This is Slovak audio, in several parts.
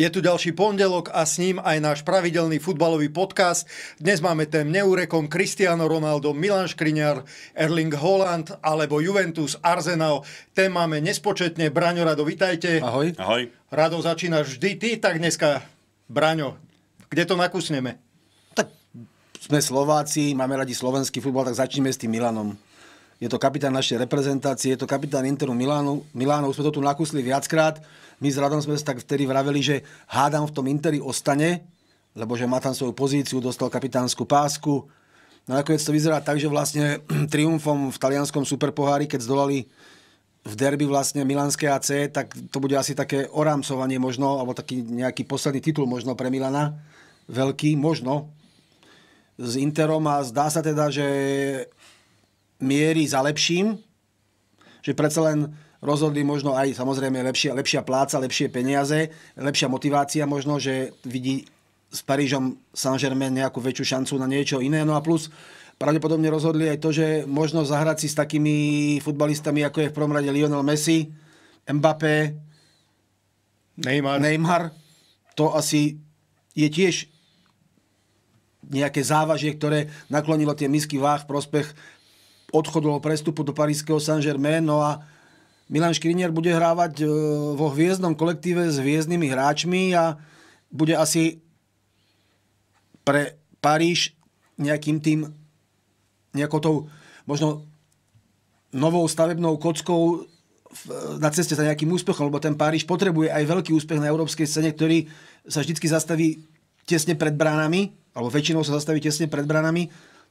Je tu ďalší pondelok a s ním aj náš pravidelný futbalový podcast. Dnes máme tém Neurekom, Cristiano Ronaldo, Milan Škriňar, Erling Holland alebo Juventus, Arsenal. Tém máme nespočetne. Braňo, Rado, vitajte. Ahoj. Ahoj. Rado, začínaš vždy ty, tak dneska, Braňo, kde to nakusneme? Tak sme Slováci, máme radi slovenský futbal, tak začneme s tým Milanom je to kapitán našej reprezentácie, je to kapitán Interu Milánu. Milánu, už sme to tu nakúsli viackrát. My s Radom sme sa tak vtedy vraveli, že hádam v tom Interi ostane, lebo že má tam svoju pozíciu, dostal kapitánsku pásku. No nakoniec to vyzerá tak, že vlastne triumfom v talianskom superpohári, keď zdolali v derby vlastne Milanské AC, tak to bude asi také orámcovanie možno, alebo taký nejaký posledný titul možno pre Milana. Veľký, možno, s Interom a zdá sa teda, že miery za lepším, že predsa len rozhodli možno aj samozrejme lepšia, lepšia pláca, lepšie peniaze, lepšia motivácia možno, že vidí s Parížom Saint-Germain nejakú väčšiu šancu na niečo iné. No a plus pravdepodobne rozhodli aj to, že možno zahrať si s takými futbalistami, ako je v prvom rade Lionel Messi, Mbappé, Neymar. Neymar. To asi je tiež nejaké závažie, ktoré naklonilo tie misky váh v prospech odchodu prestupu do parískeho Saint-Germain. No a Milan Škriniar bude hrávať e, vo hviezdnom kolektíve s hviezdnymi hráčmi a bude asi pre Paríž nejakým tým, nejakou tou možno novou stavebnou kockou na ceste za nejakým úspechom, lebo ten Páriž potrebuje aj veľký úspech na európskej scéne, ktorý sa vždy zastaví tesne pred bránami, alebo väčšinou sa zastaví tesne pred bránami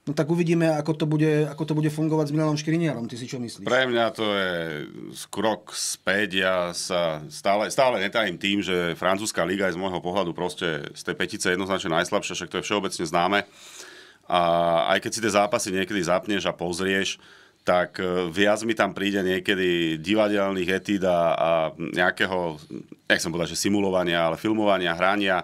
No tak uvidíme, ako to bude, ako to bude fungovať s Milanom Škriniarom. Ty si čo myslíš? Pre mňa to je krok späť. Ja sa stále, stále netajím tým, že francúzska liga je z môjho pohľadu proste z tej petice jednoznačne najslabšia, však to je všeobecne známe. A aj keď si tie zápasy niekedy zapneš a pozrieš, tak e, viac mi tam príde niekedy divadelných etída a, nejakého, nejakého, som povedať, že simulovania, ale filmovania, hrania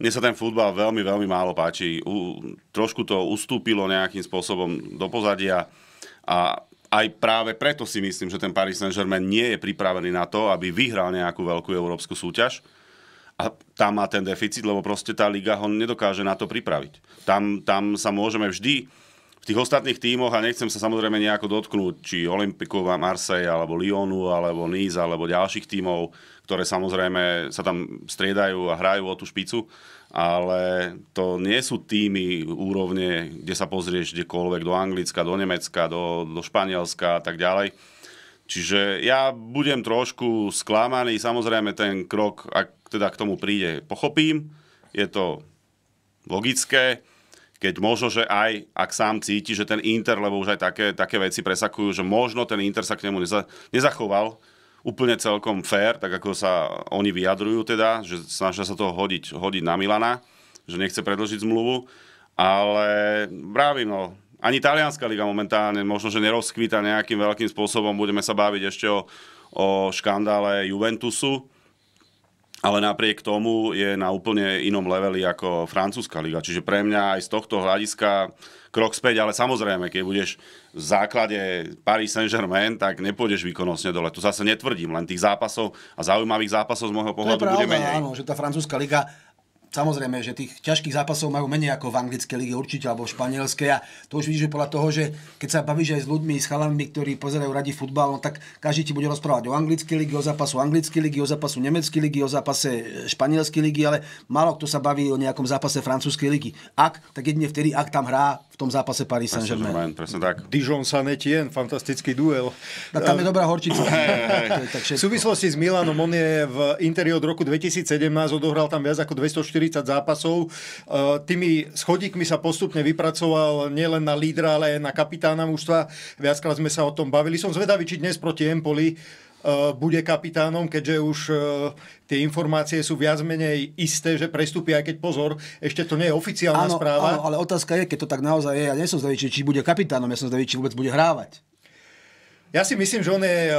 mne sa ten futbal veľmi, veľmi málo páči. U, trošku to ustúpilo nejakým spôsobom do pozadia a aj práve preto si myslím, že ten Paris Saint-Germain nie je pripravený na to, aby vyhral nejakú veľkú európsku súťaž. A tam má ten deficit, lebo proste tá liga ho nedokáže na to pripraviť. Tam, tam sa môžeme vždy v tých ostatných tímoch, a nechcem sa samozrejme nejako dotknúť, či Olympiku, Marseille, alebo Lyonu, alebo Nice, alebo ďalších tímov, ktoré samozrejme sa tam striedajú a hrajú o tú špicu, ale to nie sú týmy úrovne, kde sa pozrieš kdekoľvek, do Anglicka, do Nemecka, do, do Španielska a tak ďalej. Čiže ja budem trošku sklamaný, samozrejme ten krok, ak teda k tomu príde, pochopím, je to logické, keď možno, že aj ak sám cíti, že ten Inter, lebo už aj také, také veci presakujú, že možno ten Inter sa k nemu neza, nezachoval úplne celkom fair, tak ako sa oni vyjadrujú teda, že snažia sa to hodiť, hodiť na Milana, že nechce predlžiť zmluvu, ale brávim, no, ani talianská liga momentálne možno, že nerozkvíta nejakým veľkým spôsobom, budeme sa baviť ešte o, o škandále Juventusu, ale napriek tomu je na úplne inom leveli ako francúzska liga. Čiže pre mňa aj z tohto hľadiska krok späť, ale samozrejme, keď budeš v základe Paris Saint-Germain, tak nepôjdeš výkonnostne dole. Tu zase netvrdím, len tých zápasov a zaujímavých zápasov z môjho pohľadu to je pravda, bude menej. Áno, že tá francúzska liga Samozrejme, že tých ťažkých zápasov majú menej ako v anglickej lige určite, alebo v španielskej. A to už vidíš že podľa toho, že keď sa bavíš aj s ľuďmi, s chalami, ktorí pozerajú radi futbal, no tak každý ti bude rozprávať o anglickej lige, o zápasu anglickej ligy, o zápasu nemeckej lige, o zápase e, španielskej lige, ale málo kto sa baví o nejakom zápase francúzskej ligy. Ak, tak jedine vtedy, ak tam hrá v tom zápase Paris Saint-Germain. presne tak. Dijon sa netien, fantastický duel. A tam je dobrá horčica. v súvislosti s Milanom, on je v Interi od roku 2017, odohral tam viac ako 204. 40 zápasov. E, tými schodíkmi sa postupne vypracoval nielen na lídra, ale aj na kapitána mužstva. Viackrát sme sa o tom bavili. Som zvedavý, či dnes proti Empoli e, bude kapitánom, keďže už e, tie informácie sú viac menej isté, že prestúpi, aj keď pozor, ešte to nie je oficiálna áno, správa. Áno, ale otázka je, keď to tak naozaj je, ja nie som zvedavý, či bude kapitánom, ja som zvedavý, či vôbec bude hrávať. Ja si myslím, že on je eh,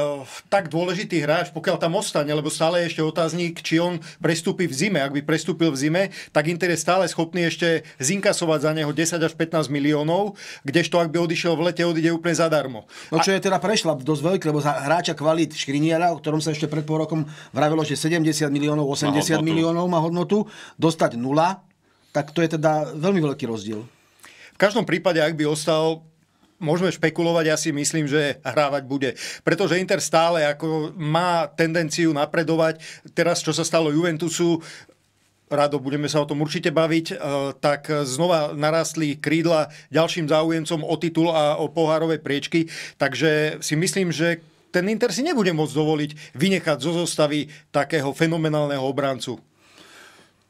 tak dôležitý hráč, pokiaľ tam ostane, lebo stále je ešte otáznik, či on prestúpi v zime. Ak by prestúpil v zime, tak Inter je stále schopný ešte zinkasovať za neho 10 až 15 miliónov, kdežto ak by odišiel v lete, odíde úplne zadarmo. No čo je teda prešla dosť veľký, lebo za hráča kvalit Škriniera, o ktorom sa ešte pred pol rokom vravilo, že 70 miliónov, 80 má miliónov má hodnotu, dostať nula, tak to je teda veľmi veľký rozdiel. V každom prípade, ak by ostal, môžeme špekulovať, ja si myslím, že hrávať bude. Pretože Inter stále ako má tendenciu napredovať. Teraz, čo sa stalo Juventusu, Rado, budeme sa o tom určite baviť, e, tak znova narastli krídla ďalším záujemcom o titul a o pohárové priečky, takže si myslím, že ten Inter si nebude môcť dovoliť vynechať zo zostavy takého fenomenálneho obrancu.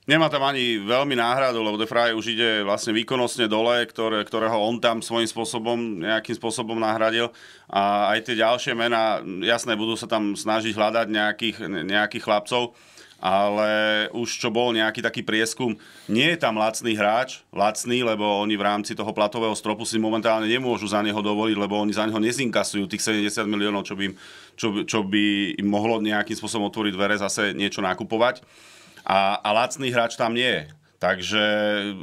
Nemá tam ani veľmi náhradu, lebo De Frey už ide vlastne výkonnostne dole, ktoré, ktorého on tam svojím spôsobom, nejakým spôsobom nahradil. A aj tie ďalšie mená, jasné, budú sa tam snažiť hľadať nejakých, nejakých chlapcov, ale už čo bol nejaký taký prieskum, nie je tam lacný hráč, lacný, lebo oni v rámci toho platového stropu si momentálne nemôžu za neho dovoliť, lebo oni za neho nezinkasujú tých 70 miliónov, čo by, im, čo, čo by im mohlo nejakým spôsobom otvoriť dvere zase niečo nakupovať a, a lacný hráč tam nie je. Takže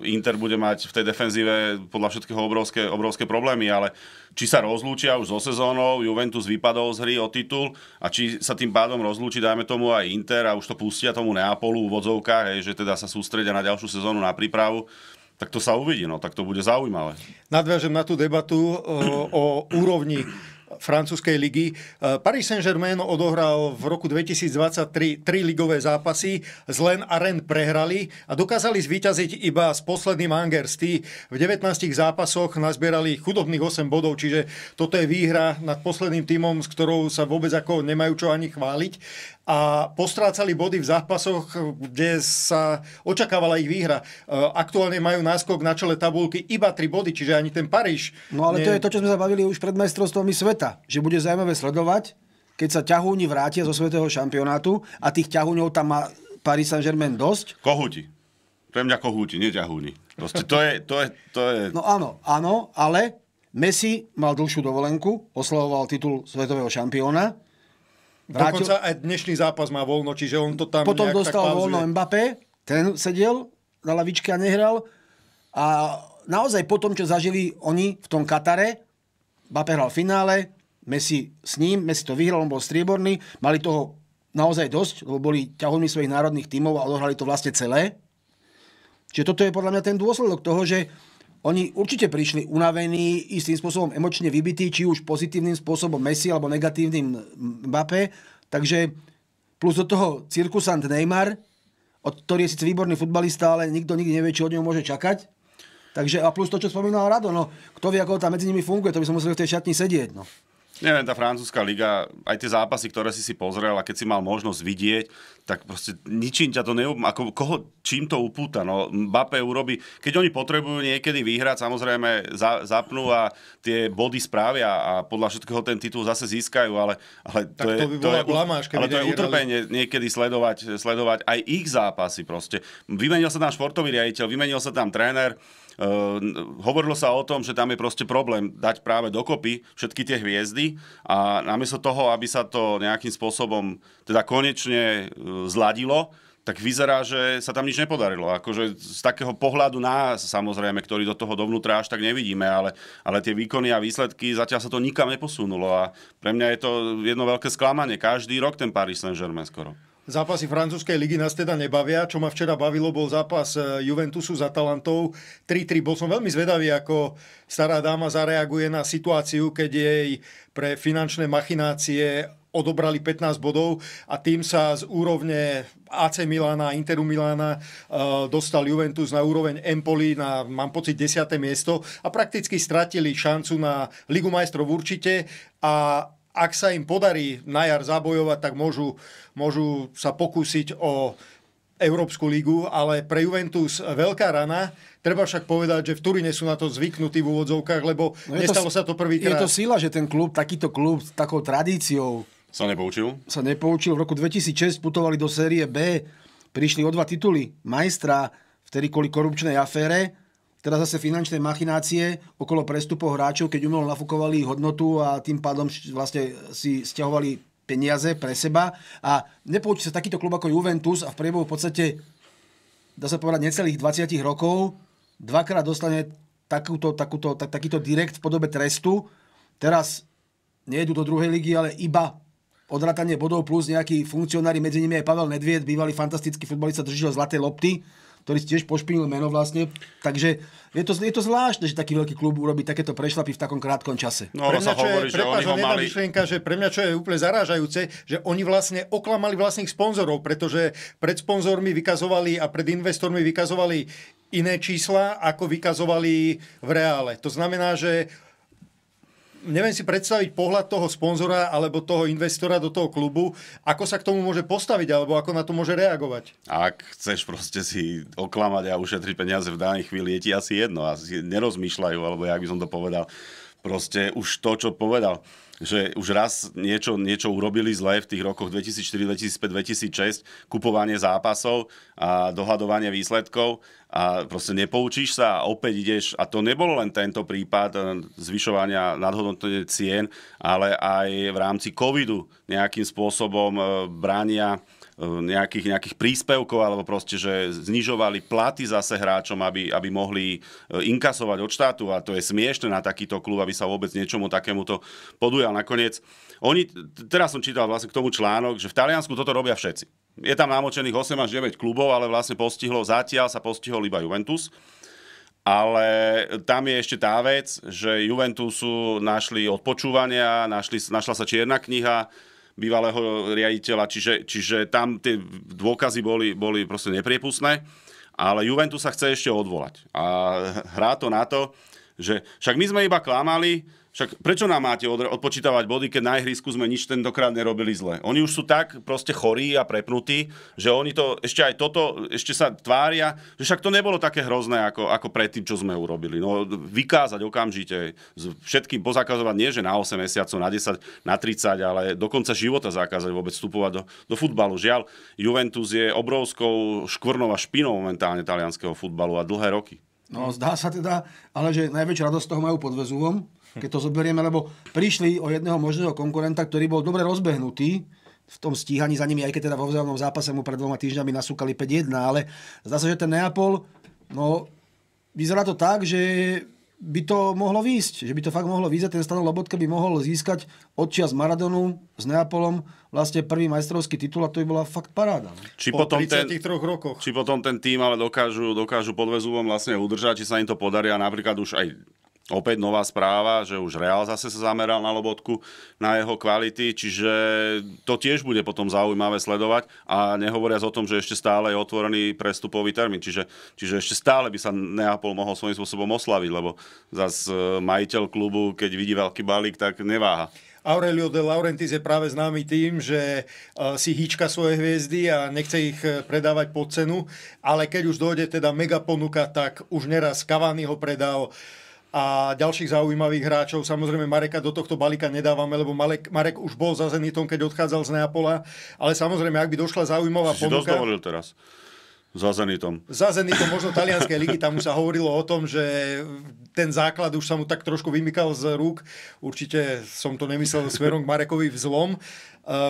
Inter bude mať v tej defenzíve podľa všetkého obrovské, obrovské problémy, ale či sa rozlúčia už so sezónou, Juventus vypadol z hry o titul a či sa tým pádom rozlúči, dajme tomu aj Inter a už to pustia tomu Neapolu v vodzovkách, hej, že teda sa sústredia na ďalšiu sezónu na prípravu, tak to sa uvidí, no, tak to bude zaujímavé. Nadviažem na tú debatu o, eh, o úrovni francúzskej ligy. Eh, Paris Saint-Germain odohral v roku 2023 tri ligové zápasy, z Len a Ren prehrali a dokázali zvíťaziť iba s posledným Angerstý. V 19 zápasoch nazbierali chudobných 8 bodov, čiže toto je výhra nad posledným týmom, s ktorou sa vôbec ako nemajú čo ani chváliť a postrácali body v zápasoch, kde sa očakávala ich výhra. Eh, aktuálne majú náskok na čele tabulky iba 3 body, čiže ani ten Paríž. No ale nie... to je to, čo sme sa bavili už pred majstrovstvami sveta že bude zaujímavé sledovať, keď sa ťahúni vrátia zo svetého šampionátu a tých ťahúňov tam má Paris Saint-Germain dosť. Kohuti. Pre je mňa kohúti, ťahúni. Proste to je, to je, to je... No áno, áno, ale Messi mal dlhšiu dovolenku, oslavoval titul svetového šampióna. Vrátil... Dokonca aj dnešný zápas má voľno, čiže on to tam Potom dostal voľno Mbappé, ten sedel na lavičke a nehral. A naozaj po tom, čo zažili oni v tom Katare, Mbappé hral v finále, Messi s ním, Messi to vyhral, on bol strieborný, mali toho naozaj dosť, lebo boli ťahonmi svojich národných tímov a odohrali to vlastne celé. Čiže toto je podľa mňa ten dôsledok toho, že oni určite prišli unavení, istým spôsobom emočne vybití, či už pozitívnym spôsobom Messi alebo negatívnym Mbappé. Takže plus do toho cirkusant Neymar, od ktorý je síce výborný futbalista, ale nikto nikdy nevie, čo od neho môže čakať. Takže a plus to, čo spomínal Rado, no, kto vie, ako tam medzi nimi funguje, to by som musel v tej šatni sedieť. No. Neviem, tá francúzska liga, aj tie zápasy, ktoré si si pozrel a keď si mal možnosť vidieť, tak proste ničím ťa to neub... Ako, koho, čím to upúta? No, Mbappé urobi... Keď oni potrebujú niekedy vyhrať, samozrejme za, zapnú a tie body spravia a podľa všetkého ten titul zase získajú, ale, ale to, tak je, to, by to je, blamáš, ale to je utrpenie niekedy sledovať, sledovať aj ich zápasy proste. Vymenil sa tam športový riaditeľ, vymenil sa tam tréner, Ehm, hovorilo sa o tom, že tam je proste problém dať práve dokopy všetky tie hviezdy a namiesto toho, aby sa to nejakým spôsobom teda konečne e, zladilo, tak vyzerá, že sa tam nič nepodarilo. Akože z takého pohľadu nás, samozrejme, ktorý do toho dovnútra až tak nevidíme, ale, ale tie výkony a výsledky, zatiaľ sa to nikam neposunulo a pre mňa je to jedno veľké sklamanie. Každý rok ten Paris Saint-Germain skoro. Zápasy francúzskej ligy nás teda nebavia. Čo ma včera bavilo, bol zápas e, Juventusu za Talantou 3-3. Bol som veľmi zvedavý, ako stará dáma zareaguje na situáciu, keď jej pre finančné machinácie odobrali 15 bodov a tým sa z úrovne AC Milána a Interu Milána e, dostal Juventus na úroveň Empoli na, mám pocit, 10. miesto a prakticky stratili šancu na Ligu majstrov určite a ak sa im podarí na jar zabojovať, tak môžu, môžu sa pokúsiť o Európsku ligu, ale pre Juventus veľká rana. Treba však povedať, že v Turíne sú na to zvyknutí v úvodzovkách, lebo no nestalo to, sa to prvýkrát. Je to sila, že ten klub, takýto klub s takou tradíciou sa nepoučil? Sa nepoučil. V roku 2006 putovali do série B, prišli o dva tituly majstra, vtedy kvôli korupčnej afére teda zase finančné machinácie okolo prestupov hráčov, keď umelo nafúkovali hodnotu a tým pádom vlastne si stiahovali peniaze pre seba a nepoučí sa takýto klub ako Juventus a v priebehu v podstate dá sa povedať necelých 20 rokov dvakrát dostane takúto, takúto, tak, takýto direkt v podobe trestu. Teraz nejedú do druhej ligy, ale iba odratanie bodov plus nejakí funkcionári, medzi nimi aj Pavel Nedvied, bývalý fantastický futbalista, držiteľ zlatej lopty ktorý si tiež pošpinil meno vlastne. Takže je to, je to zvláštne, že taký veľký klub urobí takéto prešlapy v takom krátkom čase. No, pre mňa, čo hovorí, je, prepáč, ho mali... myšlienka, že pre mňa, čo je úplne zarážajúce, že oni vlastne oklamali vlastných sponzorov, pretože pred sponzormi vykazovali a pred investormi vykazovali iné čísla, ako vykazovali v reále. To znamená, že neviem si predstaviť pohľad toho sponzora alebo toho investora do toho klubu, ako sa k tomu môže postaviť alebo ako na to môže reagovať. Ak chceš proste si oklamať a ušetriť peniaze v danej chvíli, je ti asi jedno. Asi nerozmýšľajú, alebo ja by som to povedal. Proste už to, čo povedal že už raz niečo, niečo urobili zle v tých rokoch 2004, 2005, 2006, kupovanie zápasov a dohadovanie výsledkov a proste nepoučíš sa a opäť ideš, a to nebolo len tento prípad eh, zvyšovania nadhodnotenia cien, ale aj v rámci covidu nejakým spôsobom eh, brania. Eh, nejakých, nejakých príspevkov, alebo proste, že znižovali platy zase hráčom, aby, aby mohli eh, inkasovať od štátu a to je smiešne na takýto klub, aby sa vôbec niečomu takémuto podujal. Nakoniec, oni, teraz som čítal vlastne k tomu článok, že v Taliansku toto robia všetci. Je tam namočených 8 až 9 klubov, ale vlastne postihlo, zatiaľ sa postihol iba Juventus. Ale tam je ešte tá vec, že Juventusu našli odpočúvania, našli, našla sa čierna kniha, bývalého riaditeľa, čiže, čiže tam tie dôkazy boli, boli proste nepriepustné, ale Juventus sa chce ešte odvolať. A hrá to na to, že však my sme iba klamali, však prečo nám máte odpočítavať body, keď na ihrisku sme nič tentokrát nerobili zle? Oni už sú tak proste chorí a prepnutí, že oni to, ešte aj toto, ešte sa tvária, že však to nebolo také hrozné, ako, ako predtým, čo sme urobili. No, vykázať okamžite, všetkým pozakazovať, nie že na 8 mesiacov, na 10, na 30, ale do konca života zakázať vôbec vstupovať do, do futbalu. Žiaľ, Juventus je obrovskou škvrnou a špinou momentálne talianského futbalu a dlhé roky. No, zdá sa teda, ale že najväčšia radosť toho majú pod Vezúvom, keď to zoberieme, lebo prišli o jedného možného konkurenta, ktorý bol dobre rozbehnutý, v tom stíhaní za nimi, aj keď teda vo vzájomnom zápase mu pred dvoma týždňami nasúkali 5-1, ale zdá sa, že ten Neapol, no vyzerá to tak, že by to mohlo výjsť, že by to fakt mohlo výjsť a ten stanov Lobotka by mohol získať odčas Maradonu s Neapolom vlastne prvý majstrovský titul a to by bola fakt paráda. Či po potom 33 ten, rokoch. Či potom ten tým ale dokážu, dokážu pod vlastne udržať, či sa im to podarí a napríklad už aj Opäť nová správa, že už Real zase sa zameral na Lobotku, na jeho kvality, čiže to tiež bude potom zaujímavé sledovať a nehovoriac o tom, že ešte stále je otvorený prestupový termín, čiže, čiže ešte stále by sa Neapol mohol svojím spôsobom oslaviť, lebo zas e, majiteľ klubu, keď vidí veľký balík, tak neváha. Aurelio de Laurentiis je práve známy tým, že e, si hýčka svoje hviezdy a nechce ich e, predávať pod cenu, ale keď už dojde teda mega ponuka, tak už neraz Cavani ho predal, a ďalších zaujímavých hráčov. Samozrejme Mareka do tohto balíka nedávame, lebo Marek, Marek už bol za Zenitom, keď odchádzal z Neapola, ale samozrejme, ak by došla zaujímavá si ponuka... Si teraz. Za Zenitom. Za Zenitom, možno talianskej ligy, tam už sa hovorilo o tom, že ten základ už sa mu tak trošku vymykal z rúk. Určite som to nemyslel smerom k Marekovi vzlom. E,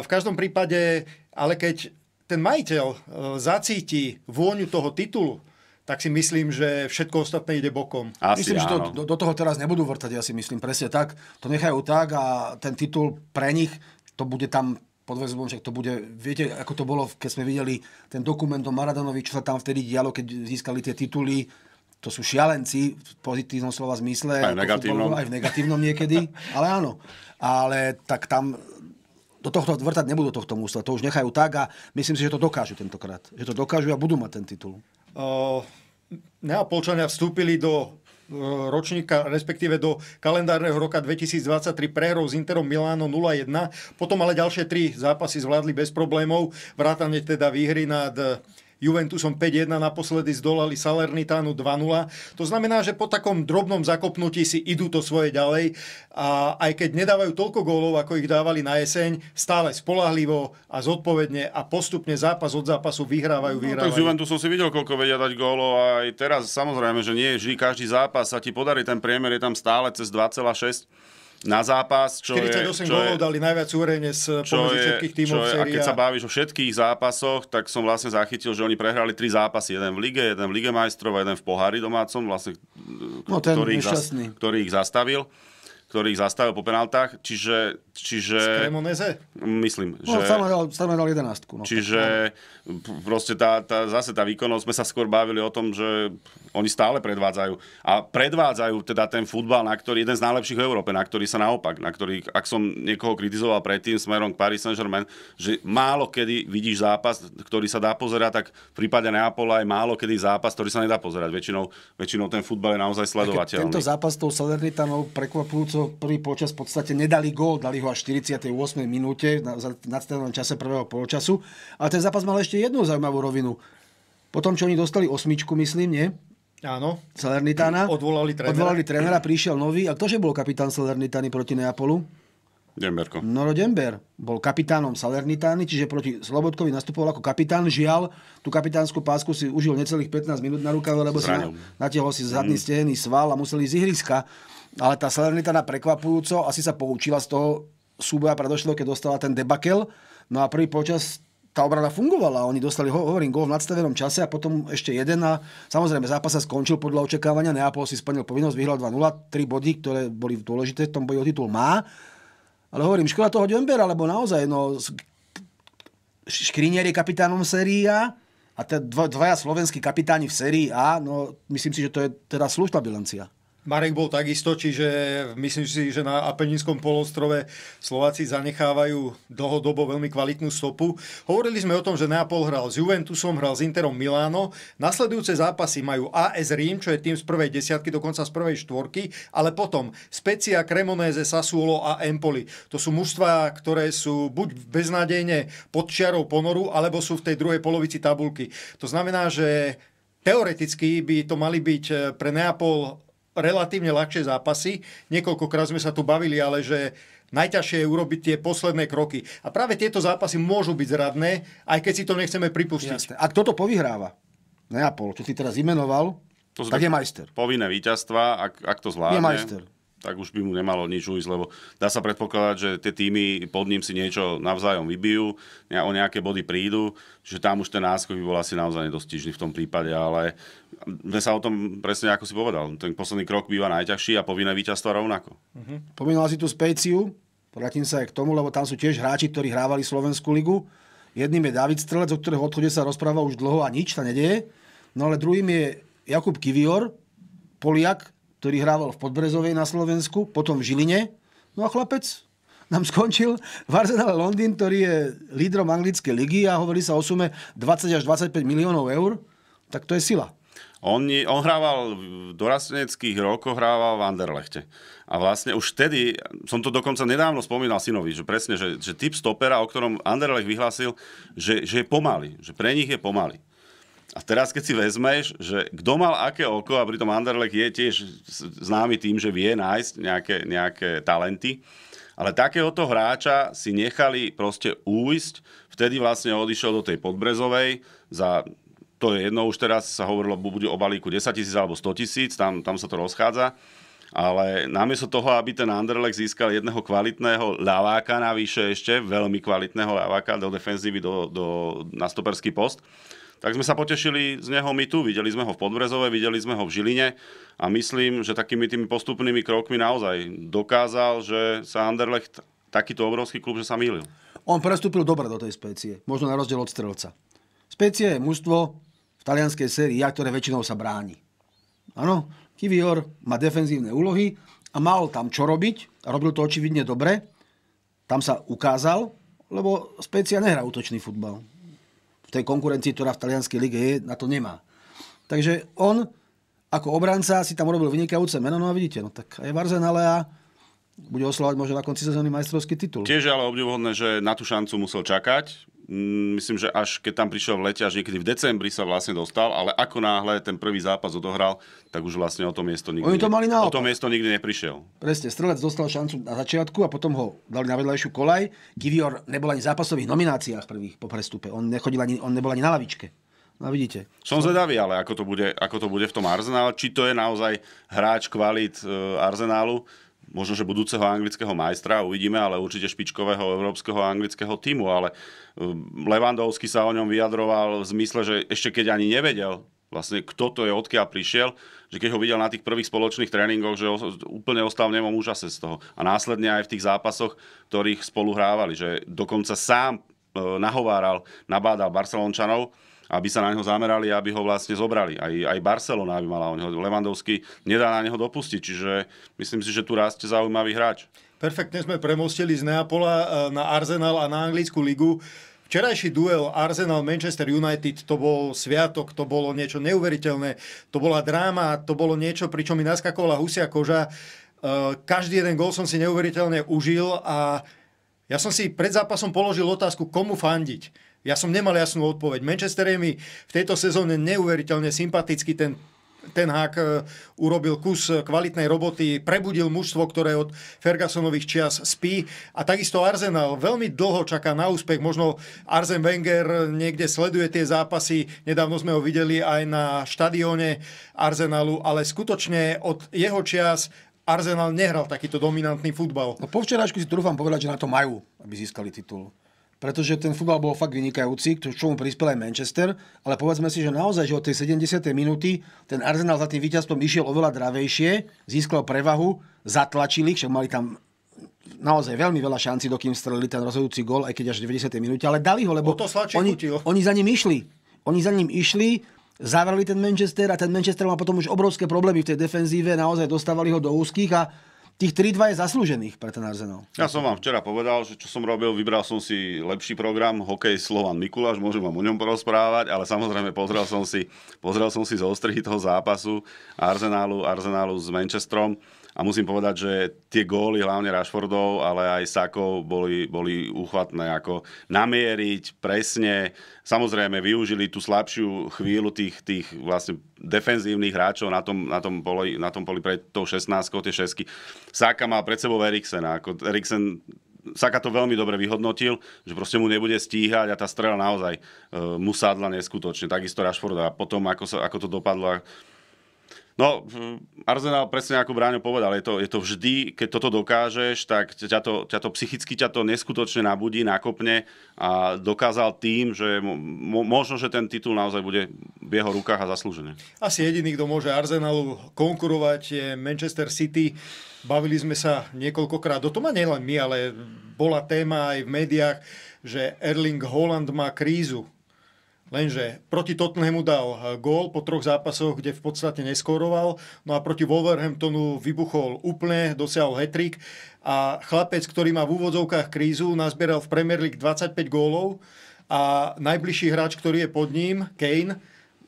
v každom prípade, ale keď ten majiteľ e, zacíti vôňu toho titulu, tak si myslím, že všetko ostatné ide bokom. Asi myslím, áno. že to, do, do toho teraz nebudú vrtať, ja si myslím, presne tak. To nechajú tak a ten titul pre nich, to bude tam pod väzbom, že to bude, viete, ako to bolo, keď sme videli ten dokument o Maradonovi, čo sa tam vtedy dialo, keď získali tie tituly, to sú šialenci v pozitívnom slova zmysle. Aj v negatívnom. Aj v negatívnom niekedy, ale áno. Ale tak tam do tohto vrtať nebudú tohto musle, to už nechajú tak a myslím si, že to dokážu tentokrát. Že to dokážu a budú mať ten titul. Ehm, Neapolčania vstúpili do eh, ročníka, respektíve do kalendárneho roka 2023 prehrou s Interom Miláno 0-1. Potom ale ďalšie tri zápasy zvládli bez problémov, vrátane teda výhry nad Juventusom 5-1, naposledy zdolali Salernitánu 2-0. To znamená, že po takom drobnom zakopnutí si idú to svoje ďalej a aj keď nedávajú toľko gólov, ako ich dávali na jeseň, stále spolahlivo a zodpovedne a postupne zápas od zápasu vyhrávajú, no, vyhrávajú. No, tak z Juventusom si videl, koľko vedia dať gólov aj teraz. Samozrejme, že nie je vždy každý zápas sa ti podarí, ten priemer je tam stále cez 2,6 na zápas. Čo 48 je, čo gólov je, dali najviac úrejne z pomedzi všetkých tímov je, A keď sa bavíš o všetkých zápasoch, tak som vlastne zachytil, že oni prehrali tri zápasy. Jeden v lige, jeden v lige majstrov a jeden v pohári domácom, vlastne, no, ktorý, ich zas, ktorý ich zastavil ktorý ich zastavil po penaltách, čiže... čiže Cremonese? Myslím, no, že... No, sám dal, sám dal 11. No, čiže tak, proste tá, tá, zase tá výkonnosť, sme sa skôr bavili o tom, že oni stále predvádzajú. A predvádzajú teda ten futbal, na ktorý, jeden z najlepších v Európe, na ktorý sa naopak, na ktorý, ak som niekoho kritizoval predtým smerom k Paris Saint-Germain, že málo kedy vidíš zápas, ktorý sa dá pozerať, tak v prípade Neapola je málo kedy zápas, ktorý sa nedá pozerať. Väčšinou, väčšinou ten futbal je naozaj sledovateľný. Tento zápas tou Salernitanou prekvapujúco Toronto prvý počas v podstate nedali gól, dali ho až 48. minúte na nadstavenom čase prvého polčasu. Ale ten zápas mal ešte jednu zaujímavú rovinu. Potom, čo oni dostali osmičku, myslím, nie? Áno. Salernitana. Odvolali trénera. Odvolali trénera, prišiel nový. A ktože bol kapitán Salernitany proti Neapolu? Demberko. Noro Dember bol kapitánom Salernitány, čiže proti Slobodkovi nastupoval ako kapitán. Žiaľ, tú kapitánsku pásku si užil necelých 15 minút na rukave, lebo Zranil. si natiahol si zadný mm. stehený sval a museli z ihriska ale tá Salernitana prekvapujúco asi sa poučila z toho súboja predošlo, keď dostala ten debakel. No a prvý počas tá obrana fungovala. Oni dostali, hovorím, gól v nadstavenom čase a potom ešte jeden. A samozrejme, zápas sa skončil podľa očakávania. Neapol si splnil povinnosť, vyhral 2-0, 3 body, ktoré boli dôležité, v tom boji o titul má. Ale hovorím, škoda toho Dembera, lebo naozaj, no, Škrinier je kapitánom sérii, A a dvaja slovenskí kapitáni v sérii A, no, myslím si, že to je teda slušná bilancia. Marek bol takisto, čiže myslím si, že na Apeninskom polostrove Slováci zanechávajú dlhodobo veľmi kvalitnú stopu. Hovorili sme o tom, že Neapol hral s Juventusom, hral s Interom Miláno. Nasledujúce zápasy majú AS Rím, čo je tým z prvej desiatky, dokonca z prvej štvorky, ale potom Specia, Cremonese, Sassuolo a Empoli. To sú mužstva, ktoré sú buď beznádejne pod čiarou ponoru, alebo sú v tej druhej polovici tabulky. To znamená, že teoreticky by to mali byť eh, pre Neapol relatívne ľahšie zápasy. Niekoľkokrát sme sa tu bavili, ale že najťažšie je urobiť tie posledné kroky. A práve tieto zápasy môžu byť zradné, aj keď si to nechceme pripustiť. Jasne. A kto to povyhráva? Neapol, čo si teraz imenoval, to tak je majster. Povinné víťazstva, ak, ak to zvládne. Je majster tak už by mu nemalo nič ujsť, lebo dá sa predpokladať, že tie týmy pod ním si niečo navzájom vybijú, o nejaké body prídu, že tam už ten náskok by bol asi naozaj nedostižný v tom prípade, ale sme sa o tom presne ako si povedal, ten posledný krok býva najťažší a povinné víťazstvo rovnako. Uh-huh. Pomínal si tú Speciu, vrátim sa aj k tomu, lebo tam sú tiež hráči, ktorí hrávali Slovenskú ligu. Jedným je David Strelec, o ktorého odchode sa rozpráva už dlho a nič sa nedieje. No ale druhým je Jakub Kivior, Poliak, ktorý hrával v Podbrezovej na Slovensku, potom v Žiline. No a chlapec nám skončil v Arsenale Londýn, ktorý je lídrom anglickej ligy a hovorí sa o sume 20 až 25 miliónov eur. Tak to je sila. On, on hrával v dorasteneckých rokoch, hrával v Anderlechte. A vlastne už vtedy, som to dokonca nedávno spomínal synovi, že presne, že, že typ stopera, o ktorom Anderlecht vyhlásil, že, že je pomaly, že pre nich je pomaly. A teraz, keď si vezmeš, že kto mal aké oko, a pritom Anderlecht je tiež známy tým, že vie nájsť nejaké, nejaké talenty, ale takéhoto hráča si nechali proste újsť, vtedy vlastne odišiel do tej Podbrezovej za to je jedno, už teraz sa hovorilo bude o balíku 10 tisíc alebo 100 tisíc, tam, tam sa to rozchádza. Ale namiesto toho, aby ten Anderlecht získal jedného kvalitného ľaváka navyše ešte, veľmi kvalitného ľaváka do defenzívy, do, do, na stoperský post, tak sme sa potešili z neho my tu. Videli sme ho v Podbrezove, videli sme ho v Žiline a myslím, že takými tými postupnými krokmi naozaj dokázal, že sa Anderlecht, takýto obrovský klub, že sa mýlil. On prestúpil dobre do tej specie, možno na rozdiel od Strelca. Specie je mužstvo v talianskej sérii, ktoré väčšinou sa bráni. Áno, Kivior má defenzívne úlohy a mal tam čo robiť a robil to očividne dobre. Tam sa ukázal, lebo Specia nehrá útočný futbal tej konkurencii, ktorá v talianskej lige je, na to nemá. Takže on ako obranca si tam urobil vynikajúce meno, no a vidíte, no tak je v a bude oslovať možno na konci sezóny majstrovský titul. Tiež ale obdivuhodné, že na tú šancu musel čakať. Mm, myslím, že až keď tam prišiel v lete, až niekedy v decembri sa vlastne dostal, ale ako náhle ten prvý zápas odohral, tak už vlastne o to miesto nikdy, Oni to mali o to miesto nikdy neprišiel. Presne, Strelec dostal šancu na začiatku a potom ho dali na vedľajšiu kolaj. Kivior nebol ani v zápasových nomináciách prvých po prestupe. On, nechodil ani, on nebol ani na lavičke. No vidíte. Som zvedavý, ale ako to bude, ako to bude v tom Arsenále. Či to je naozaj hráč kvalit e, Arsenálu, možno, že budúceho anglického majstra, uvidíme, ale určite špičkového európskeho anglického týmu, ale um, Levandovský sa o ňom vyjadroval v zmysle, že ešte keď ani nevedel, vlastne kto to je, odkiaľ prišiel, že keď ho videl na tých prvých spoločných tréningoch, že úplne ostal v nemom úžase z toho. A následne aj v tých zápasoch, ktorých spolu hrávali, že dokonca sám e, nahováral, nabádal Barcelončanov, aby sa na neho zamerali a aby ho vlastne zobrali. Aj, aj Barcelona by mala o neho. Levandovský nedá na neho dopustiť, čiže myslím si, že tu rastie zaujímavý hráč. Perfektne sme premostili z Neapola e, na Arsenal a na Anglickú ligu. Včerajší duel Arsenal-Manchester United, to bol sviatok, to bolo niečo neuveriteľné, to bola dráma, to bolo niečo, pričom mi naskakovala husia koža. E, každý jeden gol som si neuveriteľne užil a ja som si pred zápasom položil otázku, komu fandiť. Ja som nemal jasnú odpoveď. Manchester je mi v tejto sezóne neuveriteľne sympatický. Ten ten hák e, urobil kus e, kvalitnej roboty, prebudil mužstvo, ktoré od Fergusonových čias spí. A takisto Arsenal veľmi dlho čaká na úspech. Možno Arzen Wenger e, niekde sleduje tie zápasy. Nedávno sme ho videli aj na štadióne Arsenalu, ale skutočne od jeho čias Arsenal nehral takýto dominantný futbal. No po včerajšku si trúfam povedať, že na to majú, aby získali titul pretože ten futbal bol fakt vynikajúci, čo mu prispel aj Manchester, ale povedzme si, že naozaj, že od tej 70. minúty ten Arsenal za tým víťazstvom išiel oveľa dravejšie, získal prevahu, zatlačili, však mali tam naozaj veľmi veľa šanci, dokým strelili ten rozhodujúci gol, aj keď až v 90. minúte, ale dali ho, lebo oni, oni za ním išli. Oni za ním išli, zavrali ten Manchester a ten Manchester mal potom už obrovské problémy v tej defenzíve, naozaj dostávali ho do úzkých a tých 3-2 je zaslúžených pre ten Arsenal. Ja som vám včera povedal, že čo som robil, vybral som si lepší program, hokej Slovan Mikuláš, môžem vám o ňom porozprávať, ale samozrejme pozrel som si, pozrel som si zo ostrihy toho zápasu Arsenálu, Arsenálu s Manchesterom. A musím povedať, že tie góly, hlavne Rashfordov, ale aj Sakov, boli, boli úchvatné. Ako namieriť presne, samozrejme využili tú slabšiu chvíľu tých, tých vlastne defenzívnych hráčov na tom, na tom, poli, na tom poli pred tou 16 tie šesky. Saka má pred sebou Eriksena. Ako Eriksen Saka to veľmi dobre vyhodnotil, že proste mu nebude stíhať a tá strela naozaj e, mu sádla neskutočne. Takisto Rashforda. A potom, ako, sa, ako to dopadlo, No, Arsenal presne ako Bráňo povedal, je to, je to vždy, keď toto dokážeš, tak ťa to, ťa to psychicky ťa to neskutočne nabudí, nakopne a dokázal tým, že mo, možno, že ten titul naozaj bude v jeho rukách a zaslúžene. Asi jediný, kto môže Arsenalu konkurovať je Manchester City. Bavili sme sa niekoľkokrát, do no toho nielen my, ale bola téma aj v médiách, že Erling Holland má krízu. Lenže proti Tottenhamu dal eh, gól po troch zápasoch, kde v podstate neskoroval. No a proti Wolverhamptonu vybuchol úplne, dosiahol hetrik. A chlapec, ktorý má v úvodzovkách krízu, nazbieral v Premier League 25 gólov a najbližší hráč, ktorý je pod ním, Kane,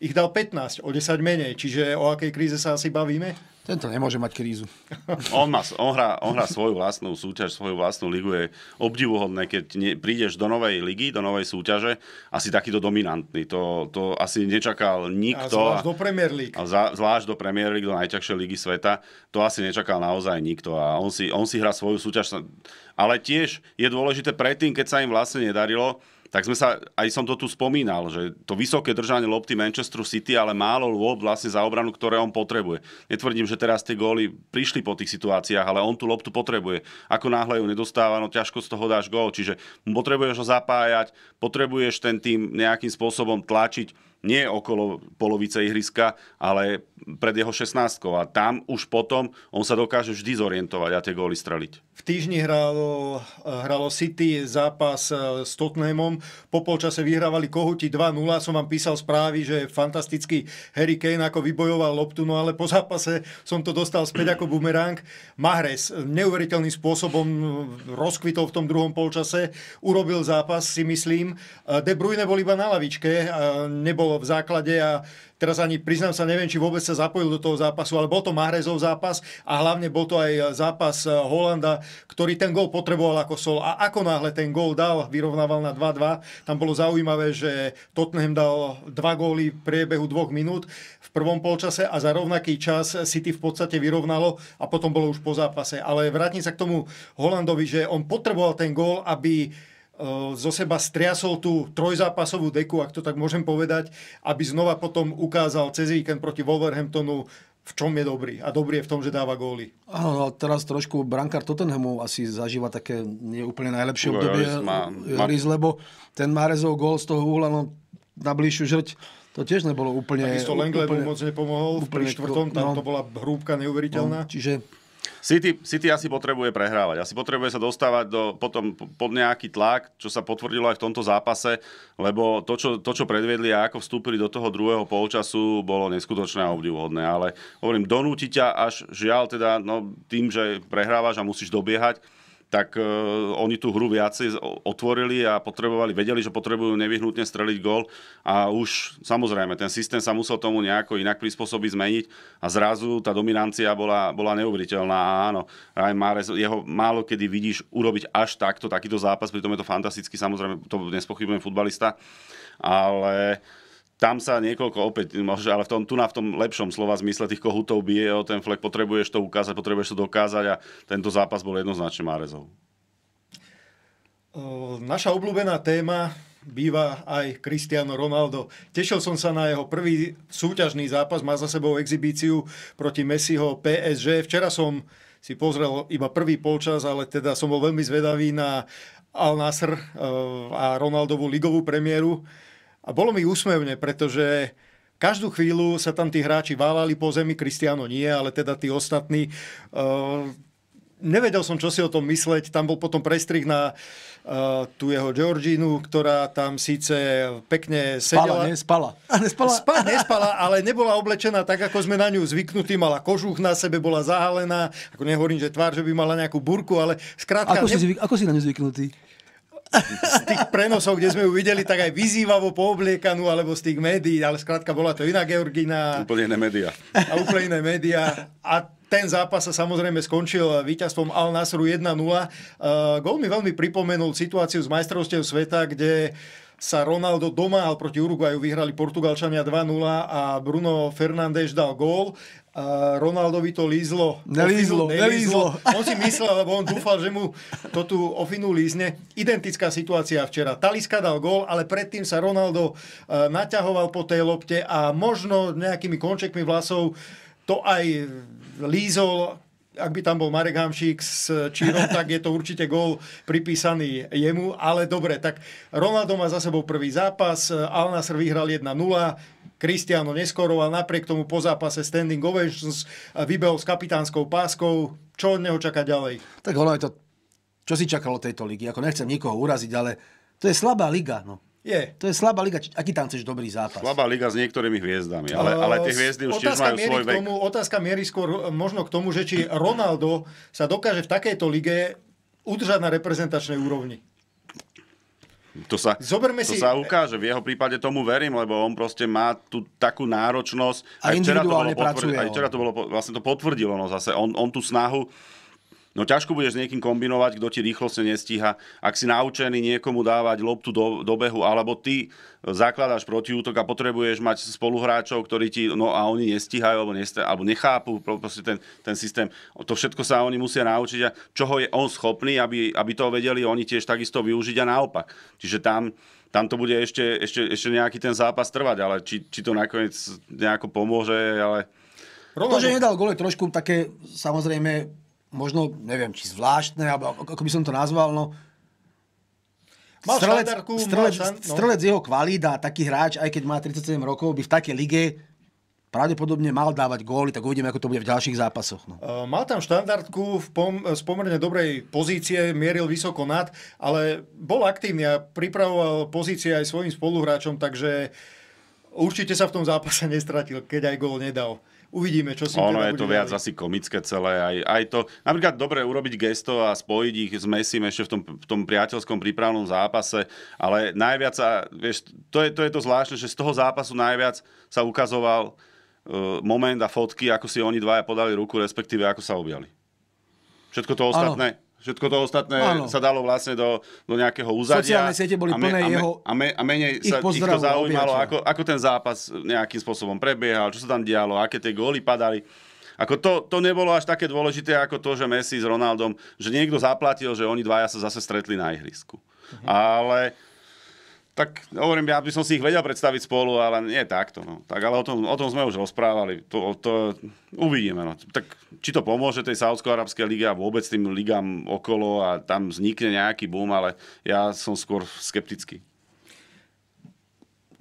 ich dal 15, o 10 menej. Čiže o akej kríze sa asi bavíme? Tento nemôže mať krízu. On, má, on, hrá, on hrá svoju vlastnú súťaž, svoju vlastnú ligu. Je obdivuhodné, keď ne, prídeš do novej ligy, do novej súťaže asi takýto dominantný. To, to asi nečakal nikto. A zvlášť do Premier League. A za, zvlášť do Premier League, do najťažšej ligy sveta. To asi nečakal naozaj nikto. A on si, on si hrá svoju súťaž. Ale tiež je dôležité predtým, keď sa im vlastne nedarilo, tak sme sa, aj som to tu spomínal, že to vysoké držanie lopty Manchesteru City, ale málo lôb vlastne za obranu, ktoré on potrebuje. Netvrdím, že teraz tie góly prišli po tých situáciách, ale on tú loptu potrebuje. Ako náhle ju nedostáva, no ťažko z toho dáš gól. Čiže potrebuješ ho zapájať, potrebuješ ten tým nejakým spôsobom tlačiť nie okolo polovice ihriska, ale pred jeho 16 a tam už potom on sa dokáže vždy zorientovať a tie góly streliť. V týždni hralo, hralo City zápas eh, s Tottenhamom. Po polčase vyhrávali Kohuti 2-0. Som vám písal správy, že fantastický Harry Kane ako vybojoval loptu, no ale po zápase som to dostal späť ako bumerang. Mahrez neuveriteľným spôsobom eh, rozkvitol v tom druhom polčase. Urobil zápas, si myslím. Eh, De Bruyne bol iba na lavičke, nebol v základe a teraz ani priznám sa, neviem, či vôbec sa zapojil do toho zápasu, ale bol to Mahrezov zápas a hlavne bol to aj zápas eh, Holanda, ktorý ten gól potreboval ako sol. A ako náhle ten gól dal, vyrovnával na 2-2, tam bolo zaujímavé, že Tottenham dal dva góly v priebehu dvoch minút v prvom polčase a za rovnaký čas City v podstate vyrovnalo a potom bolo už po zápase. Ale vrátim sa k tomu Holandovi, že on potreboval ten gól, aby Ehm, zo seba striasol tú trojzápasovú deku, ak to tak môžem povedať, aby znova potom ukázal cez víkend proti Wolverhamptonu, v čom je dobrý. A dobrý je v tom, že dáva góly. Áno, no teraz trošku brankár Tottenhamu asi zažíva také neúplne najlepšie Ugo, obdobie Riz, eh, lebo ten Márezov gól z toho uhla no, na bližšiu žrť to tiež nebolo úplne... Takisto Lengle moc nepomohol v štvrtom, tam no, to bola hrúbka neuveriteľná. No, čiže City, City asi potrebuje prehrávať. Asi potrebuje sa dostávať do, potom pod nejaký tlak, čo sa potvrdilo aj v tomto zápase, lebo to, čo, to, čo predviedli a ako vstúpili do toho druhého polčasu, bolo neskutočné a obdivuhodné. Ale hovorím, donúti ťa až žiaľ teda no, tým, že prehrávaš a musíš dobiehať, tak uh, oni tú hru viacej otvorili a potrebovali, vedeli, že potrebujú nevyhnutne streliť gol. a už samozrejme ten systém sa musel tomu nejako inak prispôsobiť, zmeniť a zrazu tá dominancia bola, bola neuveriteľná áno, Ryan Mares, jeho málo kedy vidíš urobiť až takto, takýto zápas, pritom je to fantastický, samozrejme to nespochybujem futbalista, ale uh, tam sa niekoľko opäť, ale v tom, tu na v tom lepšom slova zmysle tých kohutov bije o ten flek, potrebuješ to ukázať, potrebuješ to dokázať a tento zápas bol jednoznačne Márezov. Naša obľúbená téma býva aj Cristiano Ronaldo. Tešil som sa na jeho prvý súťažný zápas, má za sebou exibíciu proti Messiho PSG. Včera som si pozrel iba prvý polčas, ale teda som bol veľmi zvedavý na Al Nasr a Ronaldovú ligovú premiéru a bolo mi úsmevne, pretože Každú chvíľu sa tam tí hráči válali po zemi, Kristiano nie, ale teda tí ostatní. Uh, nevedel som, čo si o tom mysleť. Tam bol potom prestrih na uh, tú jeho Georginu, ktorá tam síce pekne sedela. Spala, nespala. Nespala. Spa, nespala, ale nebola oblečená tak, ako sme na ňu zvyknutí. Mala kožuch na sebe, bola zahalená. Ako nehovorím, že tvár, že by mala nejakú burku, ale skrátka... Ako, ne... si, zvyk, ako si na ňu zvyknutý? z tých prenosov, kde sme ju videli, tak aj vyzývavo poobliekanú, alebo z tých médií, ale skrátka bola to iná Georgina. Úplne iné médiá. A úplne iné médiá. A ten zápas sa samozrejme skončil víťazstvom Al Nasru 1-0. Uh, gol mi veľmi pripomenul situáciu z majstrovstiev sveta, kde uh, sa Ronaldo domáhal proti Uruguaju vyhrali Portugalčania 2-0 a Bruno Fernández dal gól. A Ronaldovi to lízlo. Nelízlo, ofinu, nelízlo. On si myslel, lebo on dúfal, že mu to tu ofinu lízne. Identická situácia včera. Taliska dal gól, ale predtým sa Ronaldo e, naťahoval po tej lopte a možno nejakými končekmi vlasov to aj lízol ak by tam bol Marek Hamšík s Čírom, tak je to určite gól pripísaný jemu, ale dobre, tak Ronaldo má za sebou prvý zápas, Al Nasr vyhral 1-0, Cristiano neskoroval, napriek tomu po zápase standing ovations, vybehol s kapitánskou páskou, čo od neho čaká ďalej? Tak ono je to, čo si čakalo tejto ligy, ako nechcem nikoho uraziť, ale to je slabá liga, no je. To je slabá liga. Aký tam chceš dobrý zápas? Slabá liga s niektorými hviezdami, ale, ehm, ale tie hviezdy už tiež majú svoj vek. Tomu, otázka mierí skôr eh, možno k tomu, že či Ronaldo sa dokáže v takejto lige udržať na reprezentačnej úrovni. To sa, Zoberme to si... sa ukáže. V jeho prípade tomu verím, lebo on proste má tú takú náročnosť. A aj včera to bolo, potvr... aj včera to bolo, vlastne to potvrdilo no zase. On, on tú snahu No ťažko budeš s niekým kombinovať, kto ti rýchlosť nestíha. Ak si naučený niekomu dávať loptu do, do behu, alebo ty zakladáš protiútok a potrebuješ mať spoluhráčov, ktorí ti, no a oni nestíhajú, alebo, nestá, alebo nechápu proste ten, ten systém. To všetko sa oni musia naučiť a čoho je on schopný, aby, aby to vedeli oni tiež takisto využiť a naopak. Čiže tam tam to bude ešte, ešte, ešte nejaký ten zápas trvať, ale či, či to nakoniec nejako pomôže, ale... Roman... To, že nedal gole trošku také, samozrejme, možno, neviem, či zvláštne, alebo ako by som to nazval, no Mal strelec, štandardku, strelec, mal šan, no. jeho kvalít taký hráč, aj keď má 37 rokov, by v takej lige pravdepodobne mal dávať góly, tak uvidíme, ako to bude v ďalších zápasoch. No. Ehm, mal tam štandardku v pom- z pomerne dobrej pozície, mieril vysoko nad, ale bol aktívny a pripravoval pozície aj svojim spoluhráčom, takže určite sa v tom zápase nestratil, keď aj gól nedal uvidíme, čo si Ono teda je to viac dali. asi komické celé. Aj, aj to, napríklad dobre urobiť gesto a spojiť ich s Messim ešte v tom, v tom priateľskom prípravnom zápase, ale najviac sa, vieš, to je, to je to zvláštne, že z toho zápasu najviac sa ukazoval uh, moment a fotky, ako si oni dvaja podali ruku, respektíve ako sa objali. Všetko to ostatné, ano Všetko to ostatné ano. sa dalo vlastne do, do nejakého úzadia. Sociálne siete boli a me, plné a me, jeho a, me, a menej sa ich to zaujímalo, ako, ako ten zápas nejakým spôsobom prebiehal, čo sa tam dialo, aké tie góly padali. Ako to, to nebolo až také dôležité ako to, že Messi s Ronaldom, že niekto zaplatil, že oni dvaja sa zase stretli na ihrisku. Mhm. Ale tak hovorím, ja by som si ich vedel predstaviť spolu, ale nie takto. No. Tak, ale o tom, o tom sme už rozprávali. To, to uvidíme. No. Tak, či to pomôže tej Saudsko-Arabskej lige a vôbec tým ligám okolo a tam vznikne nejaký boom, ale ja som skôr skeptický.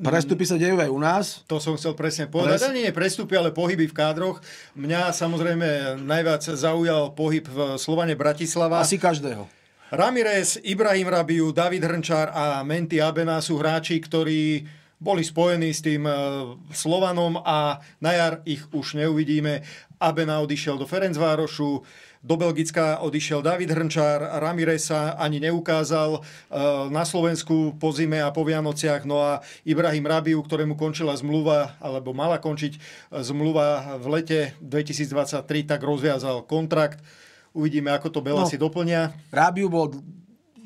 Prestupy sa dejú aj u nás. To som chcel presne povedať. Pres... Nie prestupy, ale pohyby v kádroch. Mňa samozrejme najviac zaujal pohyb v Slovane Bratislava. Asi každého. Ramirez, Ibrahim Rabiu, David Hrnčár a Menti Abena sú hráči, ktorí boli spojení s tým e, Slovanom a na jar ich už neuvidíme. Abena odišiel do Ferencvárošu, do Belgicka odišiel David Hrnčár, Ramirez sa ani neukázal e, na Slovensku po zime a po Vianociach. No a Ibrahim Rabiu, ktorému končila zmluva, alebo mala končiť e, zmluva v lete 2023, tak rozviazal kontrakt. Uvidíme, ako to Bela no, si doplnia. Rábiu bol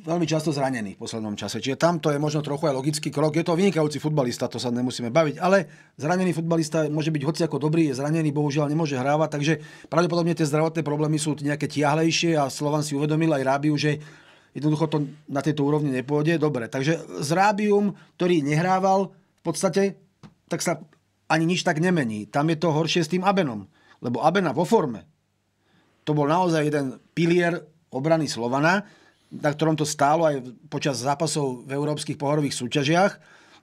veľmi často zranený v poslednom čase. Čiže tamto je možno trochu aj logický krok. Je to vynikajúci futbalista, to sa nemusíme baviť, ale zranený futbalista môže byť hoci ako dobrý, je zranený, bohužiaľ nemôže hrávať, takže pravdepodobne tie zdravotné problémy sú nejaké tiahlejšie a Slovan si uvedomil aj Rábiu, že jednoducho to na tejto úrovni nepôjde. Dobre, takže z Rábium, ktorý nehrával v podstate, tak sa ani nič tak nemení. Tam je to horšie s tým Abenom, lebo Abena vo forme to bol naozaj jeden pilier obrany Slovana, na ktorom to stálo aj počas zápasov v európskych pohorových súťažiach.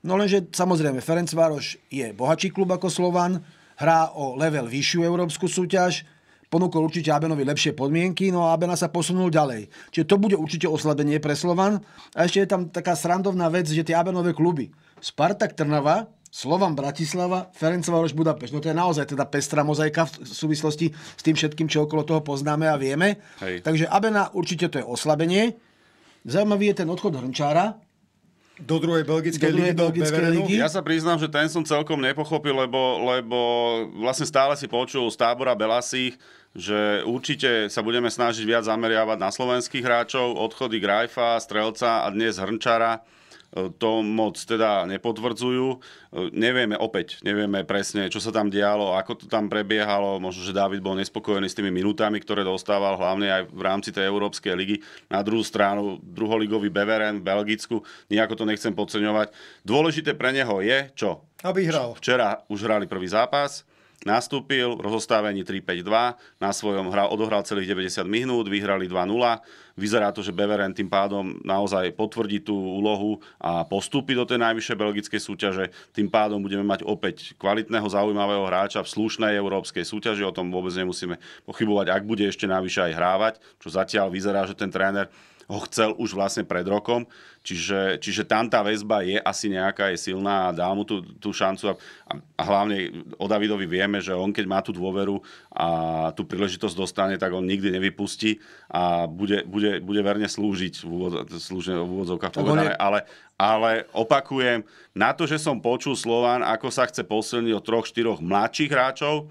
No lenže samozrejme Vároš je bohačí klub ako Slovan, hrá o level vyššiu európsku súťaž, ponúkol určite Abenovi lepšie podmienky, no a Abena sa posunul ďalej. Čiže to bude určite oslabenie pre Slovan. A ešte je tam taká srandovná vec, že tie Abenové kluby. Spartak Trnava Slovan Bratislava, Ferencvároš Budapešť. No to je naozaj teda pestrá mozaika v súvislosti s tým všetkým, čo okolo toho poznáme a vieme. Hej. Takže Abena určite to je oslabenie. Zaujímavý je ten odchod Hrnčára, do druhej belgickej, do ligy, belgickej do ligy. Ja sa priznám, že ten som celkom nepochopil, lebo, lebo vlastne stále si počul z tábora Belasích, že určite sa budeme snažiť viac zameriavať na slovenských hráčov, odchody Grajfa, Strelca a dnes Hrnčara to moc teda nepotvrdzujú. Nevieme opäť, nevieme presne, čo sa tam dialo, ako to tam prebiehalo. Možno, že David bol nespokojený s tými minutami, ktoré dostával, hlavne aj v rámci tej Európskej ligy. Na druhú stranu, druholigový Beveren v Belgicku, nejako to nechcem podceňovať. Dôležité pre neho je, čo? Aby hral. Včera už hrali prvý zápas Nastúpil v rozostávení 3-5-2, na svojom hra, odohral celých 90 minút, vyhrali 2-0. Vyzerá to, že Beveren tým pádom naozaj potvrdí tú úlohu a postúpi do tej najvyššej belgickej súťaže. Tým pádom budeme mať opäť kvalitného, zaujímavého hráča v slušnej európskej súťaži, o tom vôbec nemusíme pochybovať, ak bude ešte navyše aj hrávať, čo zatiaľ vyzerá, že ten tréner ho chcel už vlastne pred rokom. Čiže, čiže tam tá väzba je asi nejaká, je silná a dá mu tú, tú šancu. A, a hlavne o Davidovi vieme, že on keď má tú dôveru a tú príležitosť dostane, tak on nikdy nevypustí a bude, bude, bude verne slúžiť v, úvod, slúži, v úvodzovkách povedané. Je... Ale, ale opakujem, na to, že som počul Slován, ako sa chce posilniť o troch, štyroch mladších hráčov,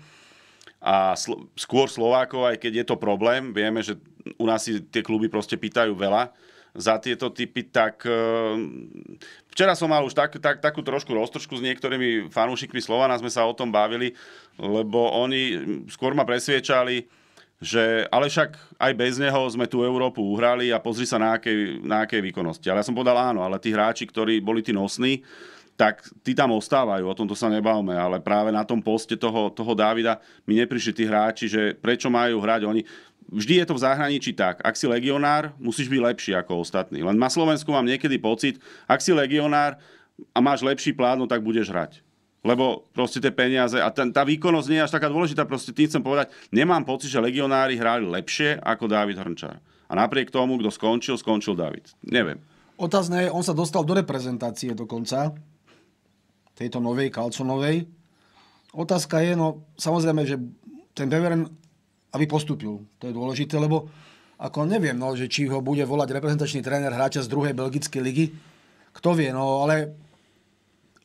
a sl- skôr Slovákov, aj keď je to problém, vieme, že u nás si tie kluby proste pýtajú veľa za tieto typy, tak e, včera som mal už tak, tak, takú trošku roztržku s niektorými fanúšikmi Slovana, sme sa o tom bavili, lebo oni skôr ma presviečali, že ale však aj bez neho sme tú Európu uhrali a pozri sa na akej, na akej výkonnosti. Ale ja som povedal áno, ale tí hráči, ktorí boli tí nosní, tak tí tam ostávajú, o tomto sa nebavme, ale práve na tom poste toho, toho Davida mi neprišli tí hráči, že prečo majú hrať oni. Vždy je to v zahraničí tak, ak si legionár, musíš byť lepší ako ostatní. Len na Slovensku mám niekedy pocit, ak si legionár a máš lepší plán, no tak budeš hrať lebo proste tie peniaze a ten, tá výkonnosť nie je až taká dôležitá, proste tým chcem povedať, nemám pocit, že legionári hrali lepšie ako David Hrnčar. A napriek tomu, kto skončil, skončil David. Neviem. Otázne je, on sa dostal do reprezentácie dokonca, tejto novej Kalconovej. Otázka je, no samozrejme, že ten Beveren, aby postupil, to je dôležité, lebo ako neviem, no, že či ho bude volať reprezentačný tréner hráča z druhej belgickej ligy, kto vie, no ale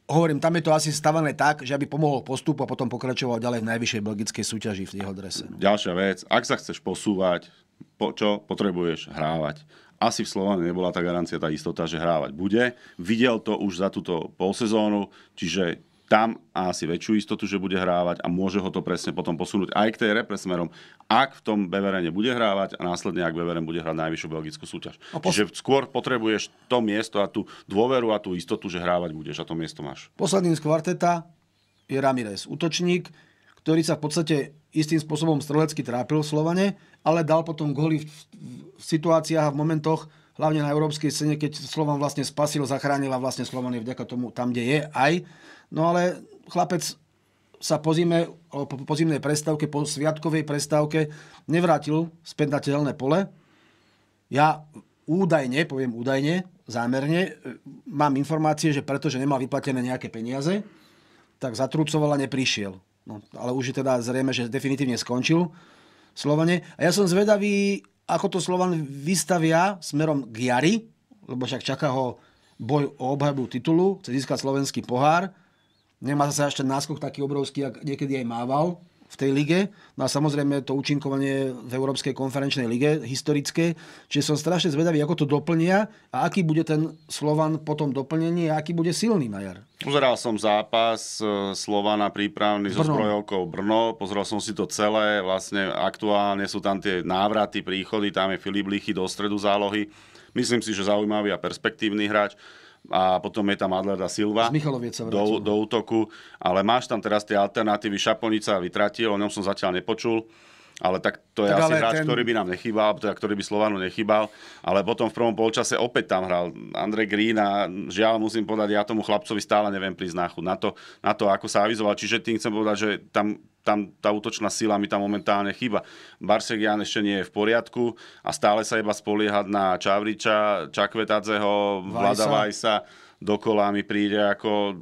hovorím, tam je to asi stavané tak, že aby pomohol postupu a potom pokračoval ďalej v najvyššej belgickej súťaži v jeho drese. No. Ďalšia vec, ak sa chceš posúvať, po, čo potrebuješ hrávať asi v Slovane nebola tá garancia, tá istota, že hrávať bude. Videl to už za túto polsezónu, čiže tam a asi väčšiu istotu, že bude hrávať a môže ho to presne potom posunúť aj k tej repre smerom, ak v tom Beverene bude hrávať a následne, ak Beveren bude hrať najvyššiu belgickú súťaž. A pos- Čiže skôr potrebuješ to miesto a tú dôveru a tú istotu, že hrávať budeš a to miesto máš. Posledným z kvarteta je Ramirez, útočník, ktorý sa v podstate istým spôsobom strelecky trápil v Slovane, ale dal potom goly v, v, v situáciách a v momentoch, hlavne na európskej scéne, keď Slovan vlastne spasil, zachránil a vlastne Slovan je vďaka tomu tam, kde je aj. No ale chlapec sa po, zime, po, po zimnej prestávke, po sviatkovej prestávke nevrátil späť na tehelné pole. Ja údajne, poviem údajne, zámerne, e, mám informácie, že pretože nemal vyplatené nejaké peniaze, tak a neprišiel. No, ale už je teda zrejme, že definitívne skončil Slovane. A ja som zvedavý, ako to Slovan vystavia smerom k jari, lebo však čaká ho boj o obhajbu titulu, chce získať slovenský pohár. Nemá sa ešte náskok taký obrovský, ak niekedy aj mával v tej lige. No a samozrejme to účinkovanie v Európskej konferenčnej lige historické. Čiže som strašne zvedavý, ako to doplnia a aký bude ten Slovan po tom doplnení a aký bude silný na jar. Uzeral som zápas e, Slovana prípravný so Zbrojovkou Brno. Pozeral som si to celé. Vlastne aktuálne sú tam tie návraty, príchody. Tam je Filip Lichy do stredu zálohy. Myslím si, že zaujímavý a perspektívny hráč a potom je tam Adler da Silva do, do útoku, ale máš tam teraz tie alternatívy, Šaponica vytratil, o ňom som zatiaľ nepočul ale tak to je tak asi hráč, ten... ktorý by nám nechýbal, teda ktorý by Slovanu nechýbal, ale potom v prvom polčase opäť tam hral Andrej Green a žiaľ musím povedať, ja tomu chlapcovi stále neviem prísť na na to, na to ako sa avizoval, čiže tým chcem povedať, že tam tam tá útočná sila mi tam momentálne chýba. Jan ešte nie je v poriadku a stále sa iba spoliehať na Čavriča, Čakvetadzeho, Vlada Vajsa dokola mi príde ako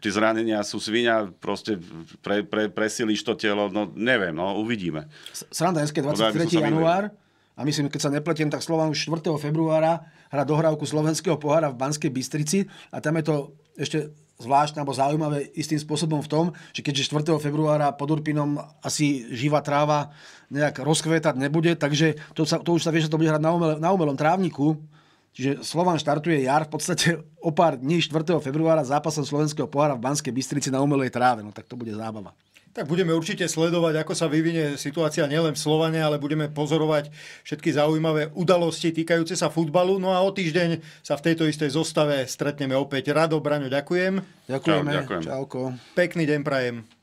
tie zranenia sú svinia, proste pre, pre, presilíš to telo, no neviem, no uvidíme. Sranda SK 23. január a myslím, keď sa nepletiem, tak Slovan už 4. februára hrá dohrávku slovenského pohára v Banskej Bystrici a tam je to ešte zvláštne alebo zaujímavé istým spôsobom v tom, že keďže 4. februára pod Urpinom asi živá tráva nejak rozkvetať nebude, takže to, sa, to už sa vie, že to bude hrať na, umel, na umelom trávniku, Čiže Slovan štartuje jar v podstate o pár dní 4. februára zápasom Slovenského pohára v Banskej Bystrici na umelej tráve. No tak to bude zábava. Tak budeme určite sledovať, ako sa vyvinie situácia nielen v Slovane, ale budeme pozorovať všetky zaujímavé udalosti týkajúce sa futbalu. No a o týždeň sa v tejto istej zostave stretneme opäť. Rado, Braňo, ďakujem. Ďakujeme. Čau, ďakujem. Čauko. Pekný deň prajem.